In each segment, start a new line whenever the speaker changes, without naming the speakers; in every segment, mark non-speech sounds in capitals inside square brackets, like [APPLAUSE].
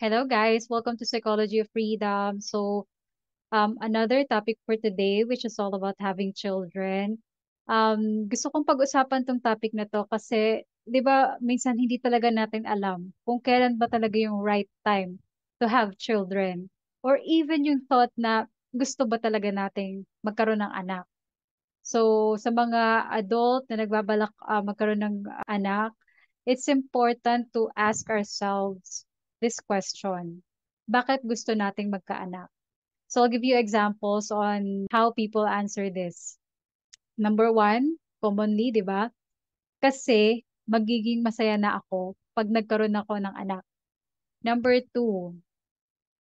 Hello, guys. Welcome to Psychology of Freedom. So, um, another topic for today, which is all about having children. Um, gusto kong pag-usapan tong topic na to kasi, di ba, minsan hindi talaga natin alam kung kailan ba talaga yung right time to have children. Or even yung thought na gusto ba talaga nating magkaroon ng anak. So, sa mga adult na nagbabalak uh, magkaroon ng anak, it's important to ask ourselves this question. Bakit gusto nating magkaanak? So I'll give you examples on how people answer this. Number one, commonly, di ba? Kasi magiging masaya na ako pag nagkaroon ako ng anak. Number two,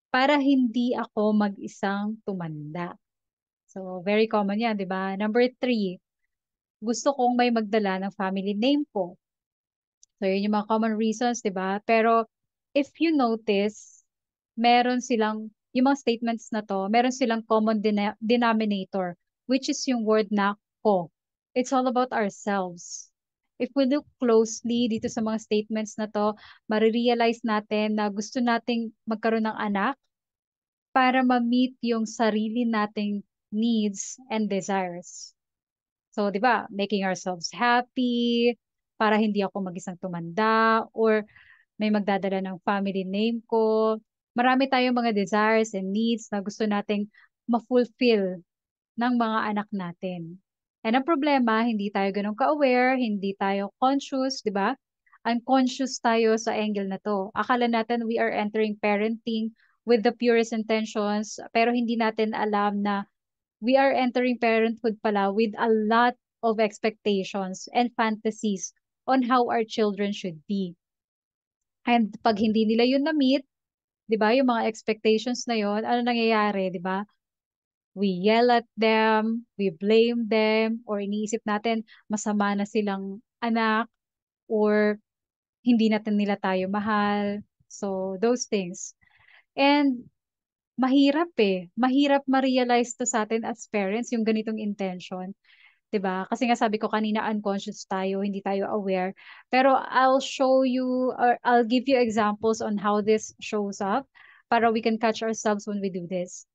para hindi ako mag-isang tumanda. So, very common yan, di ba? Number three, gusto kong may magdala ng family name ko. So, yun yung mga common reasons, di ba? Pero, if you notice, meron silang, yung mga statements na to, meron silang common den- denominator, which is yung word na ko. It's all about ourselves. If we look closely dito sa mga statements na to, marirealize natin na gusto nating magkaroon ng anak para ma-meet yung sarili nating needs and desires. So, di ba, making ourselves happy, para hindi ako mag-isang tumanda, or may magdadala ng family name ko. Marami tayong mga desires and needs na gusto nating ma-fulfill ng mga anak natin. And ang problema, hindi tayo ganun ka-aware, hindi tayo conscious, di ba? Unconscious tayo sa angle na to. Akala natin we are entering parenting with the purest intentions, pero hindi natin alam na we are entering parenthood pala with a lot of expectations and fantasies on how our children should be. And pag hindi nila yun na-meet, 'di ba, yung mga expectations na yun, ano nangyayari, 'di ba? We yell at them, we blame them, or iniisip natin masama na silang anak or hindi natin nila tayo mahal. So, those things. And mahirap eh. Mahirap ma-realize to sa atin as parents yung ganitong intention. 'di ba? Kasi nga sabi ko kanina unconscious tayo, hindi tayo aware. Pero I'll show you or I'll give you examples on how this shows up para we can catch ourselves when we do this.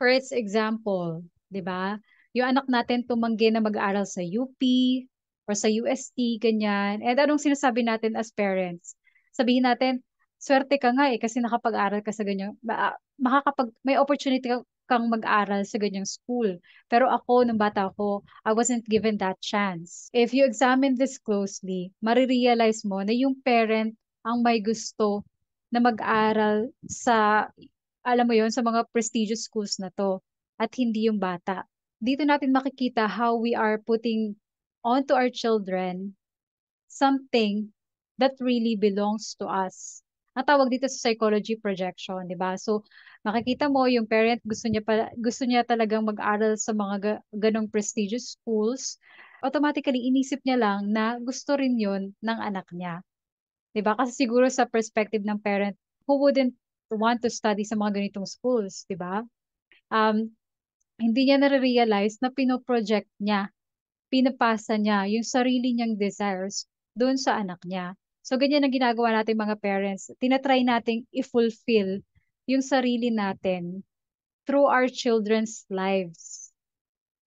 First example, 'di ba? Yung anak natin tumanggi na mag-aral sa UP or sa UST ganyan. And anong sinasabi natin as parents? Sabihin natin, swerte ka nga eh kasi nakapag-aral ka sa ganyan. Makakapag may opportunity ka kang mag-aral sa ganyang school. Pero ako, nung bata ako, I wasn't given that chance. If you examine this closely, marirealize mo na yung parent ang may gusto na mag-aral sa, alam mo yon sa mga prestigious schools na to at hindi yung bata. Dito natin makikita how we are putting onto our children something that really belongs to us ang tawag dito sa psychology projection, 'di ba? So makikita mo yung parent gusto niya pala, gusto niya talagang mag-aral sa mga ga, ganong prestigious schools, automatically inisip niya lang na gusto rin 'yun ng anak niya. 'Di ba? Kasi siguro sa perspective ng parent who wouldn't want to study sa mga ganitong schools, 'di ba? Um hindi niya nare-realize na pinoproject niya, pinapasa niya yung sarili niyang desires doon sa anak niya. So, ganyan ang ginagawa natin mga parents. Tinatry nating i-fulfill yung sarili natin through our children's lives.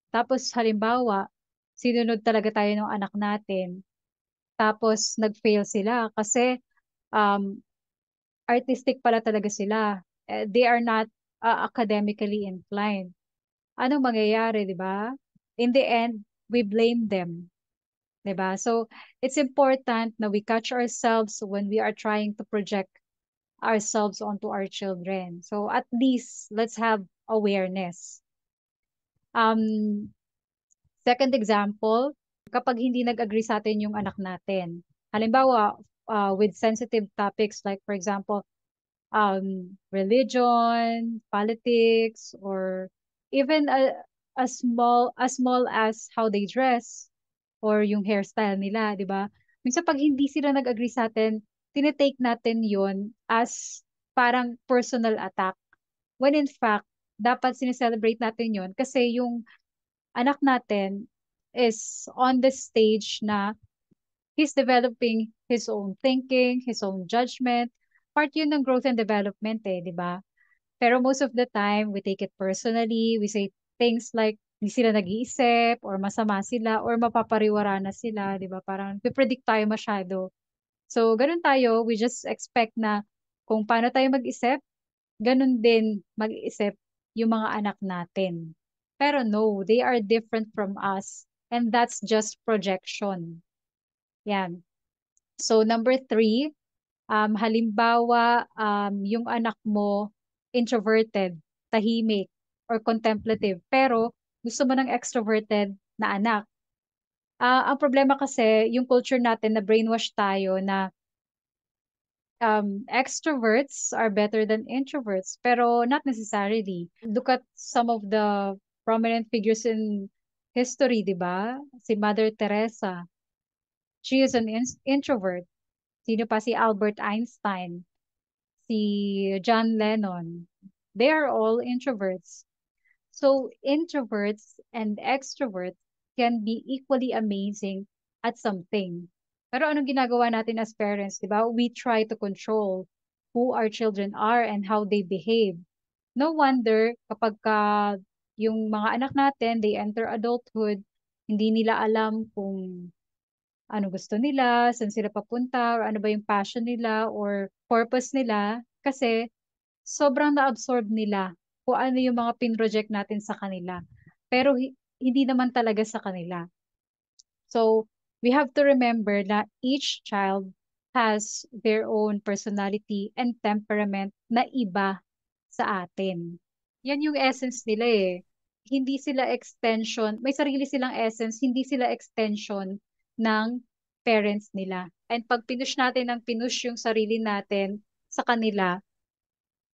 Tapos, halimbawa, sinunod talaga tayo ng anak natin. Tapos, nag-fail sila kasi um, artistic pala talaga sila. Eh, they are not uh, academically inclined. Anong mangyayari, di ba? In the end, we blame them Diba? So, it's important na we catch ourselves when we are trying to project ourselves onto our children. So, at least, let's have awareness. Um, second example, kapag hindi nag-agree sa atin yung anak natin. Halimbawa, uh, with sensitive topics like, for example, um, religion, politics, or even a, a small as small as how they dress or yung hairstyle nila, 'di ba? Minsan pag hindi sila nag-agree sa atin, tinetake natin 'yon as parang personal attack. When in fact, dapat sineselebrate natin 'yon kasi yung anak natin is on the stage na he's developing his own thinking, his own judgment. Part 'yun ng growth and development eh, 'di ba? Pero most of the time, we take it personally. We say things like, hindi sila nag-iisip or masama sila or mapapariwara na sila, 'di ba? Parang pipredict tayo masyado. So, ganun tayo, we just expect na kung paano tayo mag-isip, ganun din mag-isip yung mga anak natin. Pero no, they are different from us and that's just projection. Yan. So, number three, um, halimbawa, um, yung anak mo introverted, tahimik, or contemplative. Pero gusto mo ng extroverted na anak. Uh, ang problema kasi, yung culture natin na brainwash tayo na um, extroverts are better than introverts, pero not necessarily. Look at some of the prominent figures in history, di ba? Si Mother Teresa. She is an in- introvert. Sino pa si Albert Einstein? Si John Lennon. They are all introverts. So introverts and extroverts can be equally amazing at something. Pero anong ginagawa natin as parents, di ba? We try to control who our children are and how they behave. No wonder kapag ka yung mga anak natin, they enter adulthood, hindi nila alam kung ano gusto nila, saan sila papunta, or ano ba yung passion nila, or purpose nila. Kasi sobrang na-absorb nila kung ano yung mga pinroject natin sa kanila. Pero hindi naman talaga sa kanila. So, we have to remember na each child has their own personality and temperament na iba sa atin. Yan yung essence nila eh. Hindi sila extension, may sarili silang essence, hindi sila extension ng parents nila. And pag pinush natin ng pinush yung sarili natin sa kanila,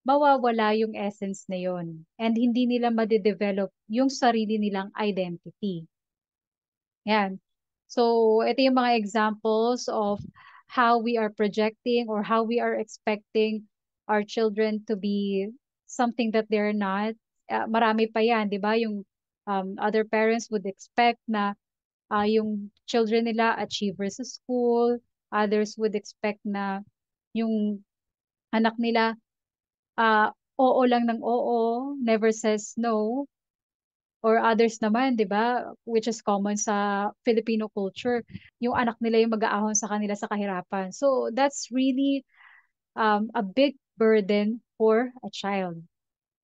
mawawala yung essence na yon and hindi nila madedevelop yung sarili nilang identity. Yan. So, ito yung mga examples of how we are projecting or how we are expecting our children to be something that they're not. Uh, marami pa yan, di ba? Yung um, other parents would expect na uh, yung children nila achievers sa school, others would expect na yung anak nila uh, oo lang ng oo, never says no, or others naman, 'di ba, which is common sa Filipino culture, yung anak nila yung mag-aahon sa kanila sa kahirapan. So that's really um a big burden for a child.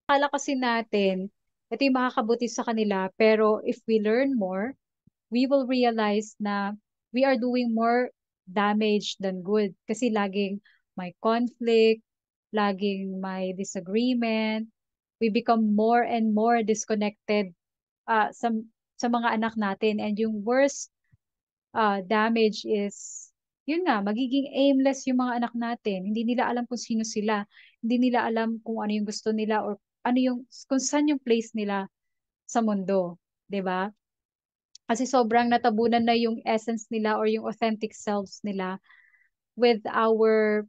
Akala kasi natin, ito yung makakabuti sa kanila, pero if we learn more, we will realize na we are doing more damage than good kasi laging may conflict, laging may disagreement, we become more and more disconnected uh, sa, sa mga anak natin. And yung worst uh, damage is, yun nga, magiging aimless yung mga anak natin. Hindi nila alam kung sino sila. Hindi nila alam kung ano yung gusto nila or ano yung, kung saan yung place nila sa mundo. ba diba? Kasi sobrang natabunan na yung essence nila or yung authentic selves nila with our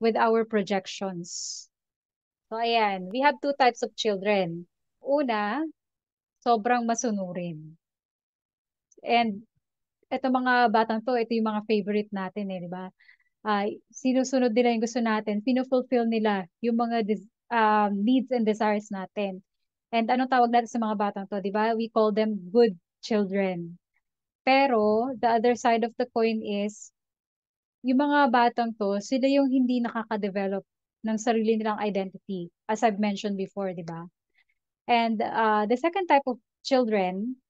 with our projections. So ayan, we have two types of children. Una, sobrang masunurin. And ito mga batang to, ito yung mga favorite natin eh, di ba? Uh, sinusunod nila yung gusto natin, pinufulfill nila yung mga um, needs and desires natin. And anong tawag natin sa mga batang to, di ba? We call them good children. Pero the other side of the coin is yung mga batang to, sila yung hindi nakaka-develop ng sarili nilang identity, as I've mentioned before, di ba? And uh, the second type of children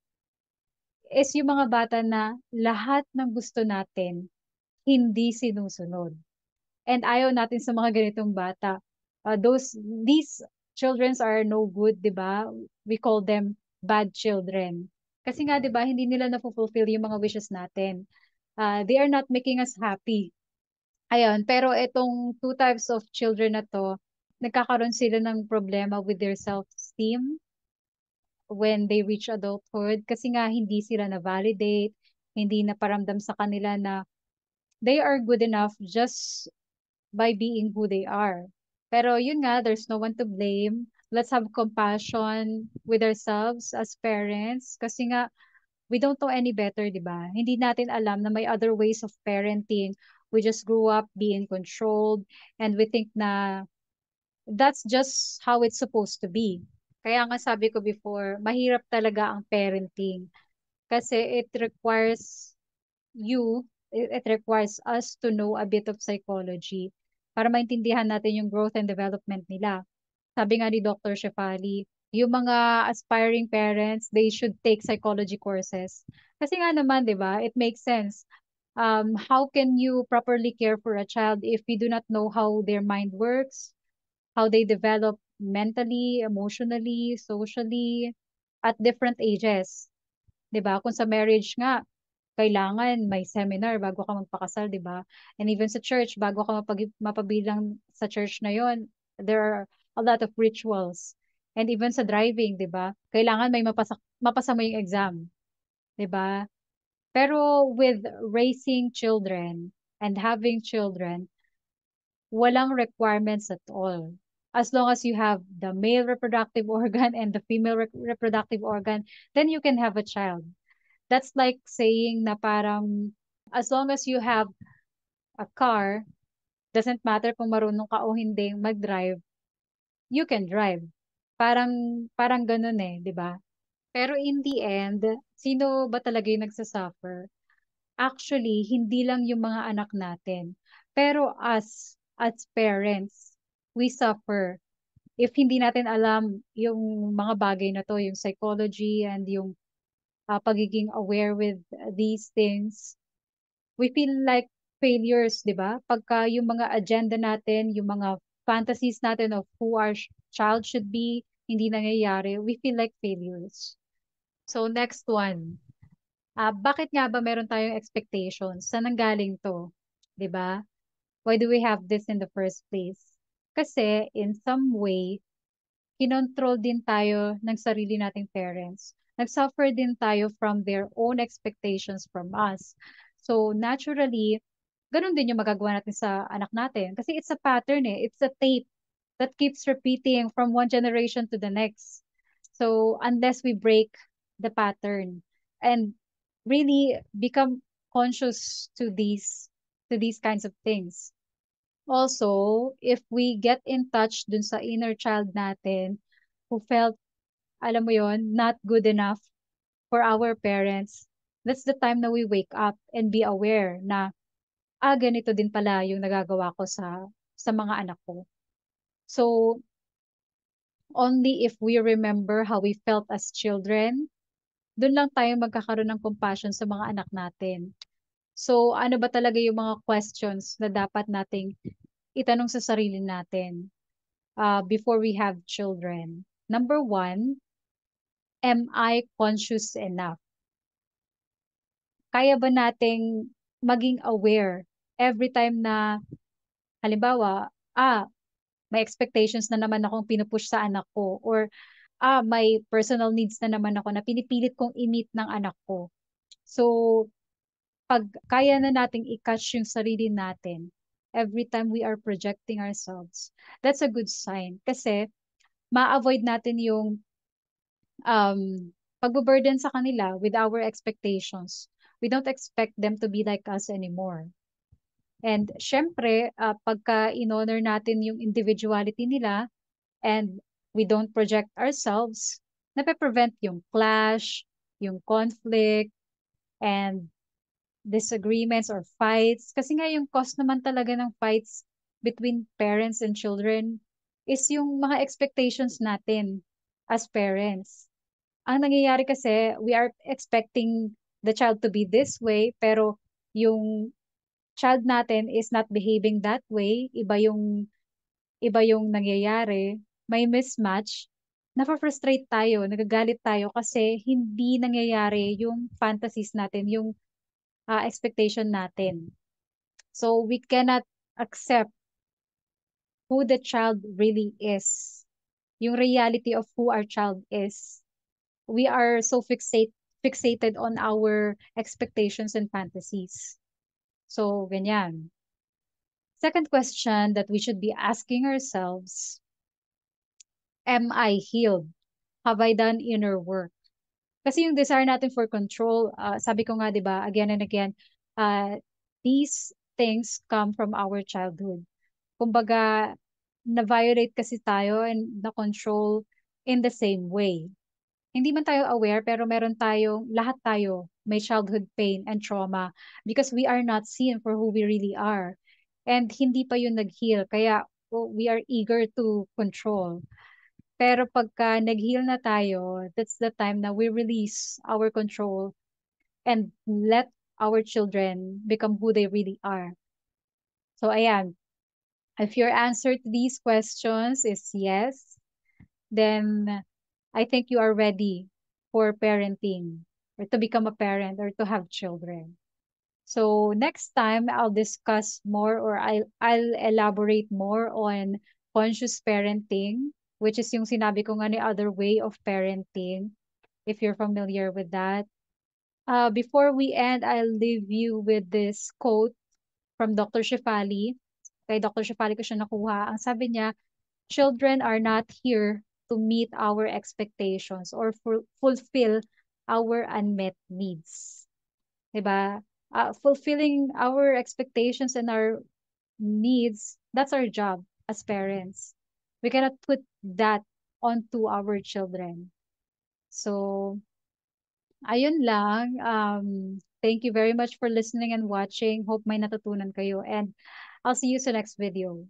is yung mga bata na lahat ng gusto natin hindi sinusunod. And ayaw natin sa mga ganitong bata. Uh, those these children are no good, 'di ba? We call them bad children. Kasi nga 'di ba, hindi nila na-fulfill yung mga wishes natin uh, they are not making us happy. Ayun, pero itong two types of children na to, nagkakaroon sila ng problema with their self-esteem when they reach adulthood kasi nga hindi sila na-validate, hindi na paramdam sa kanila na they are good enough just by being who they are. Pero yun nga, there's no one to blame. Let's have compassion with ourselves as parents kasi nga we don't know any better, di ba? Hindi natin alam na may other ways of parenting. We just grew up being controlled and we think na that's just how it's supposed to be. Kaya nga sabi ko before, mahirap talaga ang parenting kasi it requires you, it requires us to know a bit of psychology para maintindihan natin yung growth and development nila. Sabi nga ni Dr. Shefali, yung mga aspiring parents, they should take psychology courses. Kasi nga naman, di ba, it makes sense. Um, how can you properly care for a child if we do not know how their mind works, how they develop mentally, emotionally, socially, at different ages? Di ba? Kung sa marriage nga, kailangan may seminar bago ka magpakasal, di ba? And even sa church, bago ka mapag- mapabilang sa church na yon, there are a lot of rituals And even sa driving, 'di ba? Kailangan may mapasa mapasa mo yung exam. 'Di ba? Pero with raising children and having children, walang requirements at all. As long as you have the male reproductive [LAUGHS] organ and the female re- reproductive organ, then you can have a child. That's like saying na parang as long as you have a car, doesn't matter kung marunong ka o hindi mag-drive, you can drive. Parang parang ganoon eh, 'di ba? Pero in the end, sino ba talaga 'yung nagsasuffer? Actually, hindi lang 'yung mga anak natin. Pero us as parents, we suffer if hindi natin alam yung mga bagay na to, yung psychology and yung uh, pagiging aware with these things, we feel like failures, di ba? Pagka yung mga agenda natin, yung mga fantasies natin of who our child should be, hindi nangyayari, we feel like failures. So next one. Uh, bakit nga ba meron tayong expectations? Saan nanggaling to? 'Di ba? Why do we have this in the first place? Kasi in some way, kinontrol din tayo ng sarili nating parents. Nag-suffer din tayo from their own expectations from us. So naturally, ganun din yung magagawa natin sa anak natin. Kasi it's a pattern eh. It's a tape that keeps repeating from one generation to the next. So unless we break the pattern and really become conscious to these to these kinds of things. Also, if we get in touch dun sa inner child natin who felt, alam mo yon not good enough for our parents, that's the time na we wake up and be aware na, ah, ganito din pala yung nagagawa ko sa, sa mga anak ko. So only if we remember how we felt as children, doon lang tayo magkakaroon ng compassion sa mga anak natin. So ano ba talaga yung mga questions na dapat nating itanong sa sarili natin uh, before we have children? Number one, am I conscious enough? Kaya ba nating maging aware every time na halimbawa, ah, may expectations na naman akong pinupush sa anak ko or ah, may personal needs na naman ako na pinipilit kong i-meet ng anak ko. So, pag kaya na nating i-catch yung sarili natin every time we are projecting ourselves, that's a good sign. Kasi, ma-avoid natin yung um, pag-burden sa kanila with our expectations. We don't expect them to be like us anymore. And syempre, uh, pagka in-honor natin yung individuality nila and we don't project ourselves, nape-prevent yung clash, yung conflict, and disagreements or fights. Kasi nga yung cause naman talaga ng fights between parents and children is yung mga expectations natin as parents. Ang nangyayari kasi, we are expecting the child to be this way, pero yung child natin is not behaving that way, iba yung iba yung nangyayari, may mismatch, na-frustrate tayo, nagagalit tayo kasi hindi nangyayari yung fantasies natin, yung uh, expectation natin. So we cannot accept who the child really is. Yung reality of who our child is. We are so fixate, fixated on our expectations and fantasies. So, ganyan. Second question that we should be asking ourselves, am I healed? Have I done inner work? Kasi yung desire natin for control, uh, sabi ko nga, di ba, again and again, uh, these things come from our childhood. Kumbaga, na-violate kasi tayo and na-control in the same way hindi man tayo aware pero meron tayong lahat tayo may childhood pain and trauma because we are not seen for who we really are and hindi pa yun nagheal kaya oh, we are eager to control pero pagka nagheal na tayo that's the time na we release our control and let our children become who they really are so ayan if your answer to these questions is yes then I think you are ready for parenting or to become a parent or to have children. So next time I'll discuss more or I'll, I'll elaborate more on conscious parenting, which is yung sinabi ko nga ni other way of parenting, if you're familiar with that. Uh, before we end, I'll leave you with this quote from Dr. Shefali. Kay Dr. Shefali ko siya nakuha. Ang sabi niya, children are not here to meet our expectations or fulfill our unmet needs. Diba? Uh, fulfilling our expectations and our needs, that's our job as parents. We cannot put that onto our children. So, ayun lang. Um, thank you very much for listening and watching. Hope may natutunan kayo. And I'll see you sa next video.